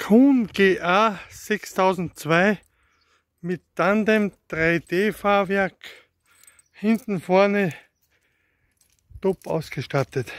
Kuhn GA 6002 mit Tandem 3D Fahrwerk hinten vorne top ausgestattet.